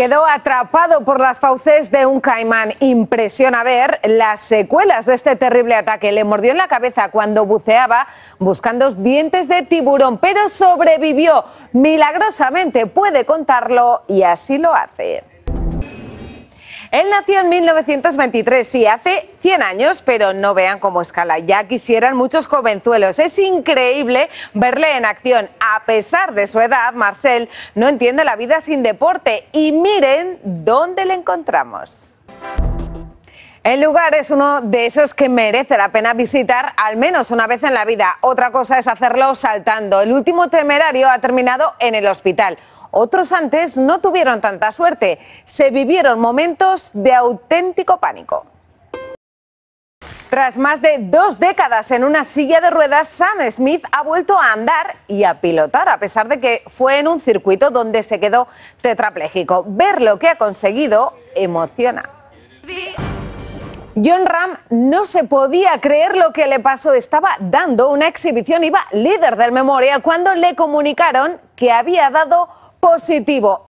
quedó atrapado por las fauces de un caimán. Impresiona ver las secuelas de este terrible ataque. Le mordió en la cabeza cuando buceaba buscando dientes de tiburón, pero sobrevivió. Milagrosamente puede contarlo y así lo hace. Él nació en 1923, sí, hace 100 años, pero no vean cómo escala. Ya quisieran muchos jovenzuelos. Es increíble verle en acción. A pesar de su edad, Marcel no entiende la vida sin deporte. Y miren dónde le encontramos. El lugar es uno de esos que merece la pena visitar al menos una vez en la vida. Otra cosa es hacerlo saltando. El último temerario ha terminado en el hospital. Otros antes no tuvieron tanta suerte. Se vivieron momentos de auténtico pánico. Tras más de dos décadas en una silla de ruedas, Sam Smith ha vuelto a andar y a pilotar, a pesar de que fue en un circuito donde se quedó tetrapléjico. Ver lo que ha conseguido emociona. John Ram no se podía creer lo que le pasó. Estaba dando una exhibición, iba líder del memorial, cuando le comunicaron que había dado positivo